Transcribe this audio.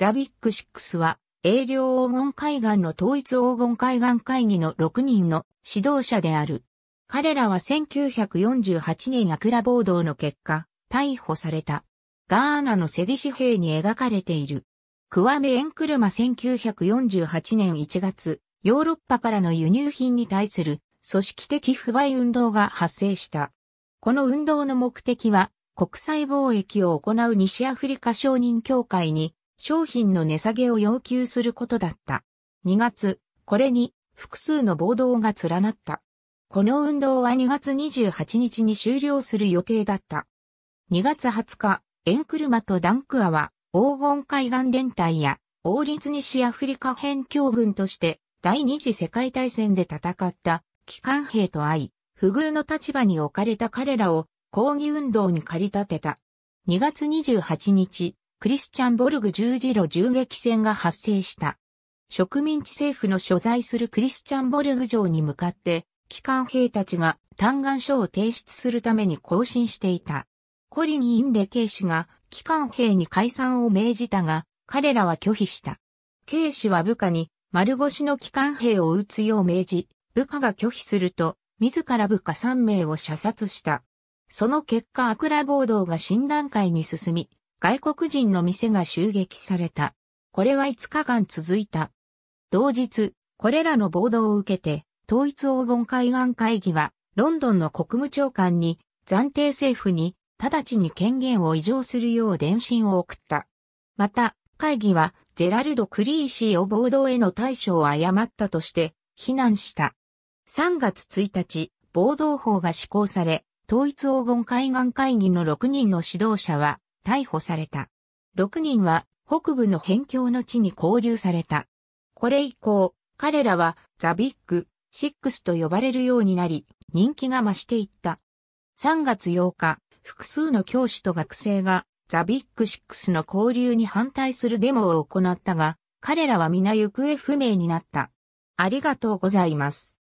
ザビック6は、英領黄金海岸の統一黄金海岸会議の6人の指導者である。彼らは1948年アクラ暴動の結果、逮捕された。ガーナのセディ紙幣に描かれている。クワメ・エンクルマ1948年1月、ヨーロッパからの輸入品に対する組織的不買運動が発生した。この運動の目的は、国際貿易を行う西アフリカ商人協会に商品の値下げを要求することだった。2月、これに複数の暴動が連なった。この運動は2月28日に終了する予定だった。2月20日、エンクルマとダンクアは黄金海岸連隊や王立西アフリカ編境軍として第二次世界大戦で戦った機関兵と会い、不遇の立場に置かれた彼らを抗議運動に駆り立てた。2月28日、クリスチャンボルグ十字路銃撃戦が発生した。植民地政府の所在するクリスチャンボルグ城に向かって、機関兵たちが嘆願書を提出するために行進していた。コリン・インレケイ氏が機関兵に解散を命じたが、彼らは拒否した。ケイ氏は部下に丸腰の機関兵を撃つよう命じ、部下が拒否すると、自ら部下3名を射殺した。その結果アクラ暴動が新段階に進み、外国人の店が襲撃された。これは5日間続いた。同日、これらの暴動を受けて、統一黄金海岸会議は、ロンドンの国務長官に、暫定政府に、直ちに権限を移譲するよう電信を送った。また、会議は、ジェラルド・クリーシーを暴動への対処を誤ったとして、非難した。3月1日、暴動法が施行され、統一黄金海岸会議の6人の指導者は、逮捕された。6人は北部の辺境の地に拘留された。これ以降、彼らはザ・ビッグ・シックスと呼ばれるようになり、人気が増していった。3月8日、複数の教師と学生がザ・ビッグ・シックスの交流に反対するデモを行ったが、彼らは皆行方不明になった。ありがとうございます。